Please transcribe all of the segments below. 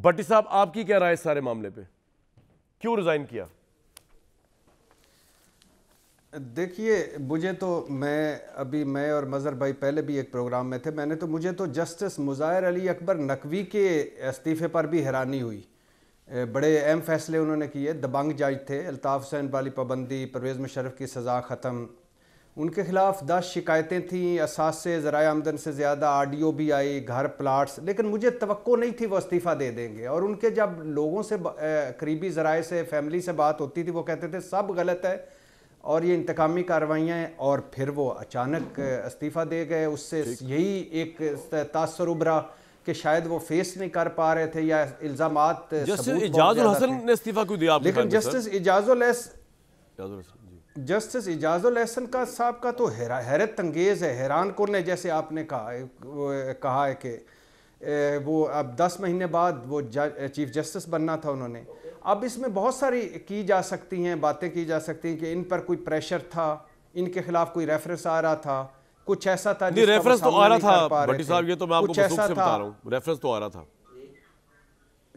भट्टी साहब आपकी क्या राय सारे मामले पे क्यों रिजाइन किया देखिए मुझे तो मैं अभी मैं और मज़हर भाई पहले भी एक प्रोग्राम में थे मैंने तो मुझे तो जस्टिस मुजाहिर अली अकबर नकवी के इस्तीफे पर भी हैरानी हुई बड़े अहम फैसले उन्होंने किए दबंग जज थे अल्ताफ़ हुसैन वाली पाबंदी परवेज़ मुशरफ की सज़ा ख़त्म उनके ख़िलाफ़ दस शिकायतें थीं असासे ज़रा आमदन से ज़्यादा आडियो भी आई घर प्लाट्स लेकिन मुझे तो नहीं थी वो इस्तीफ़ा दे देंगे और उनके जब लोगों से करीबी ज़राए से फैमिली से बात होती थी वो कहते थे सब गलत है और ये इंतकामी कार्रवाइयाँ हैं और फिर वो अचानक इस्तीफ़ा दे गए उससे यही एक तासर उभरा कि शायद वो फेस नहीं कर पा रहे थे या इल्ज़ाम इजाजुल हसन ने इस्तीफ़ा क्यों दिया लेकिन जस्टिस इजाजुल जस्टिस इजाज़ुल एहसन का साहब का तो हैरत तंगेज़ है हैरान करने जैसे आपने कहा कहा है कि वो अब 10 महीने बाद वो चीफ जस्टिस बनना था उन्होंने अब इसमें बहुत सारी की जा सकती हैं बातें की जा सकती हैं कि इन पर कोई प्रेशर था इनके खिलाफ कोई रेफरेंस आ रहा था कुछ ऐसा था नहीं रेफरेंस तो आ रहा था साहब ये तो मैं आपको कुछ ऐसा था रेफरेंस तो आ रहा था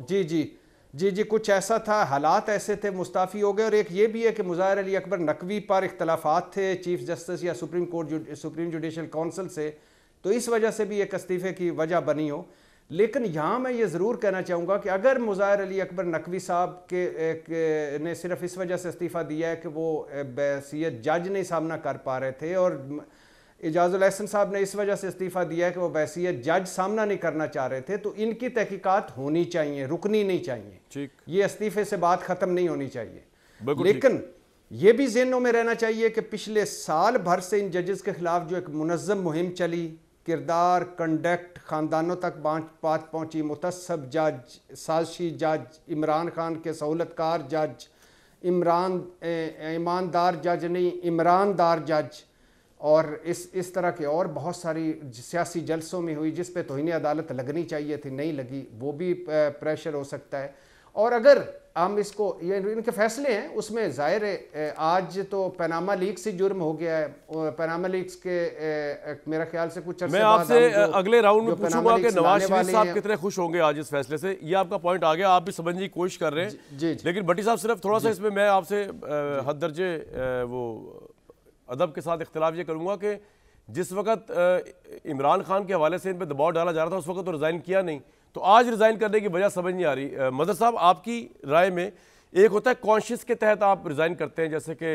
जी जी जी जी कुछ ऐसा था हालात ऐसे थे मुस्ताफ़ी हो गए और एक ये भी है कि मुजाहिर अली अकबर नकवी पर इख्तलाफात थे चीफ जस्टिस या supreme court judge, supreme judicial council से तो इस वजह से भी एक इस्तीफ़े की वजह बनी हो लेकिन यहाँ मैं ये ज़रूर कहना चाहूँगा कि अगर मुजाहिर अली अकबर नकवी साहब के, के ने सिर्फ इस वजह से इस्तीफ़ा दिया है कि वो बसीत जज नहीं सामना कर पा रहे थे और एजाज़ुल अहसन साहब ने इस वजह से इस्तीफ़ा दिया कि वो वैसी जज सामना नहीं करना चाह रहे थे तो इनकी तहकीकत होनी चाहिए रुकनी नहीं चाहिए ये इस्तीफ़े से बात ख़त्म नहीं होनी चाहिए लेकिन ये भी जहनों में रहना चाहिए कि पिछले साल भर से इन जजेस के ख़िलाफ़ जो एक मुनज़म मुहिम चली किरदार कंडक्ट ख़ानदानों तक पात पहुँची मुतसब जज साजशी जज इमरान खान के सहूलतकार जज इमरान ईमानदार जज नहीं इमरानदार जज और इस इस तरह के और बहुत सारी सियासी जलसों में हुई जिस पे तो इन्हें अदालत लगनी चाहिए थी नहीं लगी वो भी प्रेशर हो सकता है और अगर हम इसको ये इनके फैसले हैं उसमें ज़ाहिर है आज तो पैनामा लीग से जुर्म हो गया है पैनामा लीग के मेरा ख्याल से कुछ मैं आपसे अगले राउंड में पूछूंगा कि नवाज शरीफ साहब कितने खुश होंगे आज इस फैसले से ये आपका पॉइंट आ गया आप भी समझने की कोशिश कर रहे हैं जी, जी, लेकिन भट्टी साहब सिर्फ थोड़ा सा इसमें मैं आपसे हद दर्जे वो अदब के साथ इख्तलाफ ये करूँगा कि जिस वक्त इमरान खान के हवाले से इन पर दबाव डाला जा रहा था उस वक्त तो रिज़ाइन किया नहीं तो आज रिज़ाइन करने की वजह समझ नहीं आ रही मदर साहब आपकी राय में एक होता है कॉन्शियस के तहत आप रिज़ाइन करते हैं जैसे कि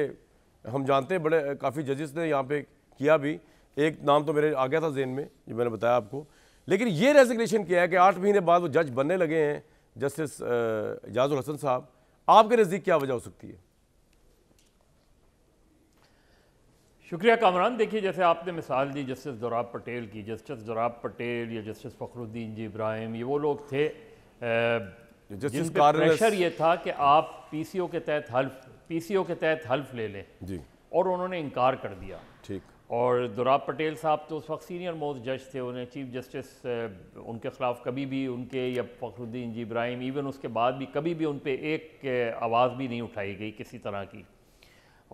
हम जानते हैं बड़े काफ़ी जजेस ने यहाँ पे किया भी एक नाम तो मेरे आ गया था जेन में जो मैंने बताया आपको लेकिन ये रेजिग्नेशन किया है कि आठ महीने बाद वो जज बनने लगे हैं जस्टिस एजाजुल हसन साहब आपके नज़दीक क्या वजह हो सकती है शुक्रिया कामरान देखिए जैसे आपने मिसाल दी जस्टिस जोराब पटेल की जस्टिस जोराब पटेल या जस्टिस फखरुद्दीन जी इब्राहिम ये वो लोग थे जिस प्रेशर ये था कि आप पीसीओ के तहत हल्फ पीसीओ के तहत हल्फ ले लें जी और उन्होंने इनकार कर दिया ठीक और दुराब पटेल साहब तो उस वक्त सीनियर मोस्ट जज थे उन्हें चीफ जस्टिस उनके ख़िलाफ़ कभी भी उनके या फखरुद्दीन जी इब्राहिम इवन उसके बाद भी कभी भी उन पर एक आवाज़ भी नहीं उठाई गई किसी तरह की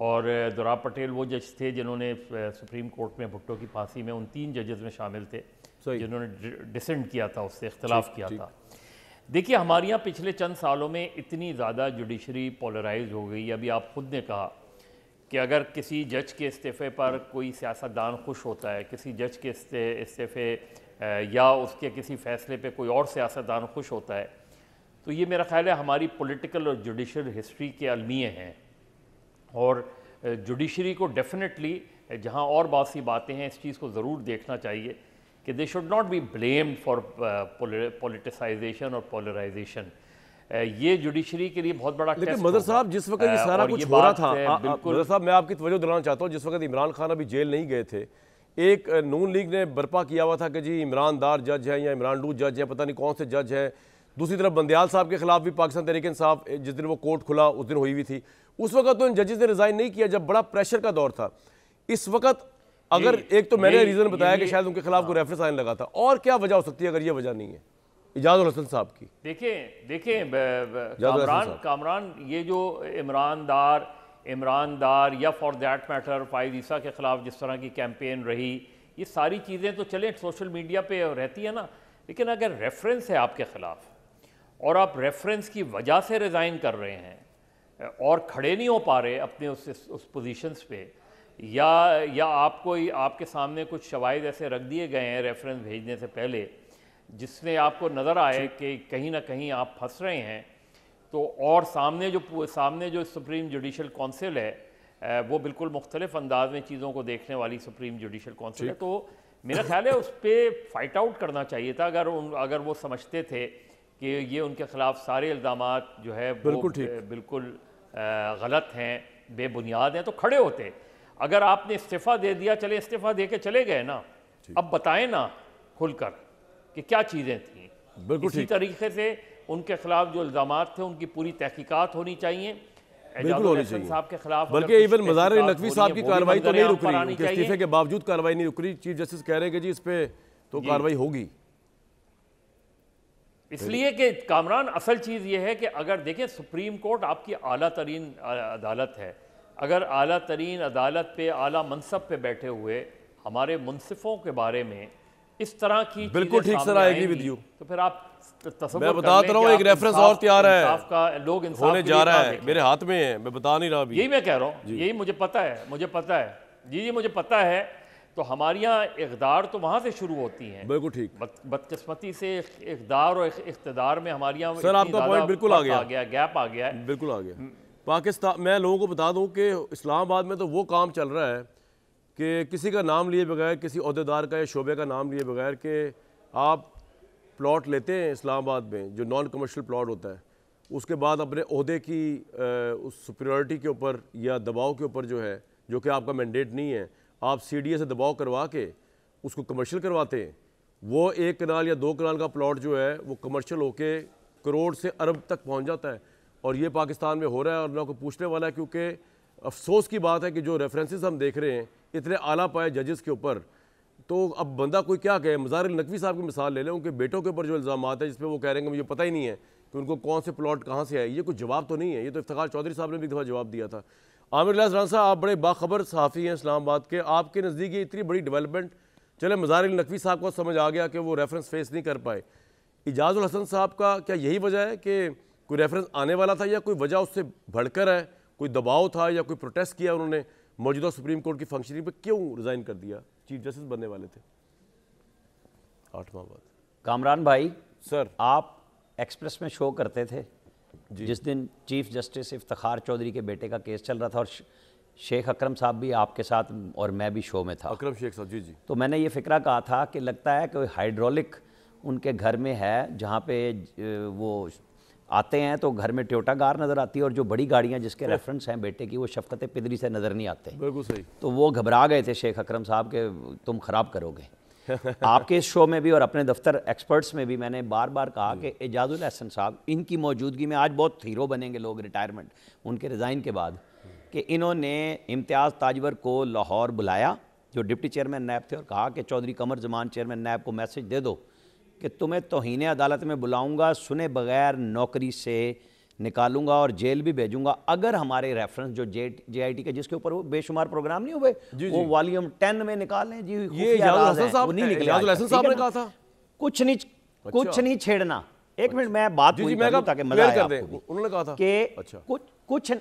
और दुरा पटेल वो जज थे जिन्होंने सुप्रीम कोर्ट में भुट्टो की फांसी में उन तीन जजेस में शामिल थे जिन्होंने डिसेंड किया था उससे इख्तलाफ किया था देखिए हमारे यहाँ पिछले चंद सालों में इतनी ज़्यादा जुडिशरी पोलराइज हो गई अभी आप खुद ने कहा कि अगर किसी जज के इस्तीफ़े पर कोई सियासतदान खुश होता है किसी जज के इस्तीफ़े या उसके किसी फ़ैसले पे कोई और सियासतदान खुश होता है तो ये मेरा ख्याल है हमारी पॉलिटिकल और जुडिशल हिस्ट्री के अलमिए हैं और जुडिशरी को डेफिनेटली जहाँ और बहुत सी बातें हैं इस चीज़ को ज़रूर देखना चाहिए कि they should not be blame for politicisation और पोलराइजेशन ये जुडिशरी के लिए बहुत बड़ा लेकिन मदर साहब जिस वक्त ये सारा कुछ हो रहा था मदर साहब मैं आपकी तवज्जो दिलाना चाहता हूँ जिस वक्त इमरान खान अभी जेल नहीं गए थे एक नून लीग ने बर्पा किया हुआ था कि जी इमरान दार जज है या इमरान डू जज है पता नहीं कौन से जज है दूसरी तरफ बंदयाल साहब के खिलाफ भी पाकिस्तान तरीके साहब जिस दिन वो कोर्ट खुला उस दिन हुई हुई थी उस वक्त तो उन जजेस ने रिजाइन नहीं किया जब बड़ा प्रेशर का दौर था इस वक्त अगर एक तो मैंने रीज़न बताया कि शायद उनके खिलाफ कोई रेफरेंस हाँ। आने लगा था और क्या वजह हो सकती है अगर ये वजह नहीं है इजाजुल हसन साहब की देखिए देखिए कामरान कामरान ये जो इमरान दार इमरान दार या for that matter Faez Isa के ख़िलाफ़ जिस तरह की कैंपेन रही ये सारी चीज़ें तो चलें सोशल मीडिया पे रहती है ना लेकिन अगर रेफरेंस है आपके ख़िलाफ़ और आप रेफरेंस की वजह से रिज़ाइन कर रहे हैं और खड़े नहीं हो पा रहे अपने उस उस पोजीशंस पे या या आपको आपके सामने कुछ शवाद ऐसे रख दिए गए हैं रेफरेंस भेजने से पहले जिसने आपको नज़र आए कि कहीं ना कहीं आप फंस रहे हैं तो और सामने जो सामने जो सुप्रीम जुडिशल काउंसिल है वो बिल्कुल मुख्तलिफ अंदाज में चीज़ों को देखने वाली सुप्रीम जुडिशल काउंसिल है तो मेरा ख्याल है उस पर फाइट आउट करना चाहिए था अगर उन अगर वो समझते थे कि ये उनके खिलाफ सारे इल्ज़ाम जो है बिल्कुल ठीक बिल्कुल गलत हैं बेबुनियाद हैं तो खड़े होते अगर आपने इस्तीफ़ा दे दिया चले इस्तीफ़ा दे के चले गए ना अब बताएं ना खुलकर कि क्या चीज़ें थी बिल्कुल इसी तरीके से उनके खिलाफ जो इल्ज़ाम थे उनकी पूरी तहकीकत होनी चाहिए बिल्कुल होनी चाहिए बल्कि इवन मजार नकवी साहब की कार्रवाई तो नहीं रुक रही इस्तीफे के बावजूद कार्रवाई नहीं रुक रही चीफ जस्टिस कह रहे हैं कि जी इस पर तो कार्रवाई होगी इसलिए कि कामरान असल चीज़ ये है कि अगर देखें सुप्रीम कोर्ट आपकी अला तरीन अदालत है अगर अला तरीन अदालत पे अला मनसब पे बैठे हुए हमारे मुनसिफों के बारे में इस तरह की बिल्कुल ठीक सर आएगी विद यू तो फिर आप मैं बता तो रहा हूँ एक रेफरेंस और तैयार है आपका लोग होने जा रहा है मेरे हाथ में है मैं बता नहीं रहा यही मैं कह रहा हूँ यही मुझे पता है मुझे पता है जी जी मुझे पता है तो हमारे यहाँ इकदार तो वहाँ से शुरू होती हैं बिल्कुल ठीक बद, बदकस्मती से इकदार और इकतदार में हमारे यहाँ सर आपका पॉइंट बिल्कुल आ गया आ गया गैप आ गया बिल्कुल आ गया हम्म। पाकिस्तान मैं लोगों को बता दूँ कि इस्लामाबाद में तो वो काम चल रहा है कि किसी का नाम लिए बगैर किसी अहदेदार का या शोबे का नाम लिए बगैर कि आप प्लाट लेते हैं इस्लामाबाद में जो नॉन कमर्शल प्लाट होता है उसके बाद अपने अहदे की उस सुप्रियोरिटी के ऊपर या दबाव के ऊपर जो है जो कि आपका मैंडेट नहीं है आप सी डी ए से दबाव करवा के उसको कमर्शियल करवाते हैं वो एक कनाल या दो कनाल का प्लॉट जो है वो कमर्शियल होके करोड़ से अरब तक पहुंच जाता है और ये पाकिस्तान में हो रहा है और ना को पूछने वाला है क्योंकि अफसोस की बात है कि जो रेफरेंसेस हम देख रहे हैं इतने आला पाए जजेस के ऊपर तो अब बंदा कोई क्या कहे मज़ार नकवी साहब की मिसाल ले लें उनके बेटों के ऊपर जो इल्ज़ाम है जिसपे वो कह रहे हैं कि मुझे पता ही नहीं है कि उनको कौन से प्लॉट कहाँ से आए ये कुछ जवाब तो नहीं है ये तो इफ्तार चौधरी साहब ने भी एक दफ़ा जवाब दिया था आमिर रान साहब आप बड़े बाखबर सहाफ़ी हैं इस्लामाबाद के आपके नज़दीक ये इतनी बड़ी डेवलपमेंट चले मज़ार नकवी साहब को समझ आ गया कि वो रेफरेंस फेस नहीं कर पाए इजाज़ुल हसन साहब का क्या यही वजह है कि कोई रेफरेंस आने वाला था या कोई वजह उससे भड़कर है कोई दबाव था या कोई प्रोटेस्ट किया उन्होंने मौजूदा सुप्रीम कोर्ट की फंक्शनिंग पर क्यों रिज़ाइन कर दिया चीफ जस्टिस बनने वाले थे आठवा बात कामरान भाई सर आप एक्सप्रेस में शो करते थे जिस दिन चीफ जस्टिस इफ्तार चौधरी के बेटे का केस चल रहा था और शेख अकरम साहब भी आपके साथ और मैं भी शो में था अकरम शेख साहब जी जी तो मैंने ये फिक्रा कहा था कि लगता है कोई हाइड्रोलिक उनके घर में है जहाँ पे वो आते हैं तो घर में ट्योटा गार नज़र आती है और जो बड़ी गाड़ियाँ जिसके रेफरेंस तो हैं बेटे की वो शफकत पिदरी से नज़र नहीं आते बिल्कुल सही तो वो घबरा गए थे शेख अकरम साहब के तुम ख़राब करोगे आपके इस शो में भी और अपने दफ्तर एक्सपर्ट्स में भी मैंने बार बार कहा कि एजाजुल हसन साहब इनकी मौजूदगी में आज बहुत हीरो बनेंगे लोग रिटायरमेंट उनके रिज़ाइन के बाद कि इन्होंने इम्तियाज़ ताजवर को लाहौर बुलाया जो डिप्टी चेयरमैन नैब थे और कहा कि चौधरी कमर जमान चेयरमैन नैब को मैसेज दे दो कि तुम्हें तोहन अदालत में बुलाऊँगा सुने बगैर नौकरी से निकालूंगा और जेल भी भेजूंगा अगर हमारे रेफरेंस जो जे जे के जिसके ऊपर वो बेशुमार प्रोग्राम नहीं हुए जी, वो वॉल्यूम टेन में निकालें जी ये साहब नहीं निकले साहब ने कहा था कुछ नहीं कुछ अच्छा। नहीं छेड़ना एक अच्छा। मिनट मैं बात पूरी ताकि मजा उन्होंने कहा था कि अच्छा। कुछ कुछ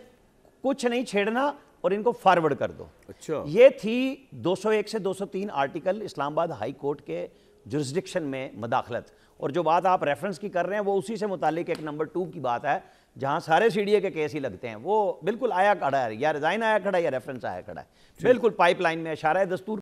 कुछ नहीं छेड़ना और इनको फॉरवर्ड कर दो अच्छा ये थी 201 से 203 आर्टिकल इस्लामाबाद हाई कोर्ट के जुरिस्डिक्शन में मदाखलत और जो बात आप रेफरेंस की कर रहे हैं वो उसी से मुतालिक एक नंबर टू की बात है जहाँ सारे सी के केस ही लगते हैं वो बिल्कुल आया खड़ा है या रिज़ाइन आया खड़ा है या रेफरेंस आया खड़ा है बिल्कुल पाइपलाइन में अशारा दस्तूर